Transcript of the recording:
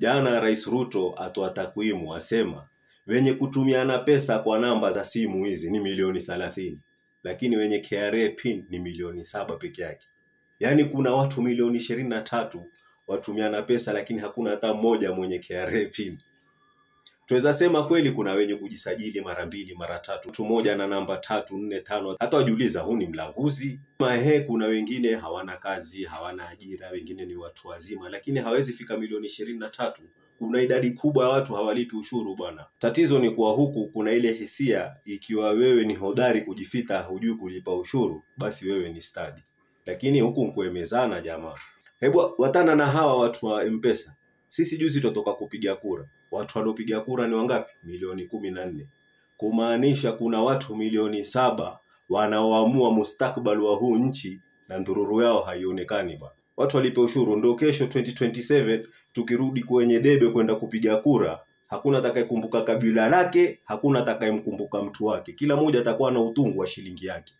Jana Rais Ruto atoa takwimu asema wenye kutumiana pesa kwa namba za simu hizi ni milioni thalathini lakini wenye KRA pin ni milioni saba peke yake. Yaani kuna watu milioni ishirini na tatu watumiana pesa lakini hakuna hata mmoja mwenye KRA pin tuweza sema kweli kuna wenye kujisajili mara mbili mara tatu, mtu moja na namba tatu nne tano, hata wajiuliza huu ni mlanguzi mahe. Kuna wengine hawana kazi, hawana ajira, wengine ni watu wazima, lakini hawezi fika milioni ishirini na tatu. Kuna idadi kubwa ya watu hawalipi ushuru bwana. Tatizo ni kuwa huku kuna ile hisia, ikiwa wewe ni hodari kujifita, hujui kulipa ushuru, basi wewe ni stadi, lakini huku mkuemezana jamaa. Hebu watana na hawa watu wa Mpesa. Sisi juzi tutoka kupiga kura, watu waliopiga kura ni wangapi? Milioni kumi na nne, kumaanisha kuna watu milioni saba wanaoamua mustakbali wa huu nchi na ndururu yao haionekani ba watu walipe ushuru ndo kesho 2027 tukirudi kwenye debe kwenda kupiga kura, hakuna atakayekumbuka kabila lake, hakuna atakayemkumbuka mtu wake, kila mmoja atakuwa na utungu wa shilingi yake.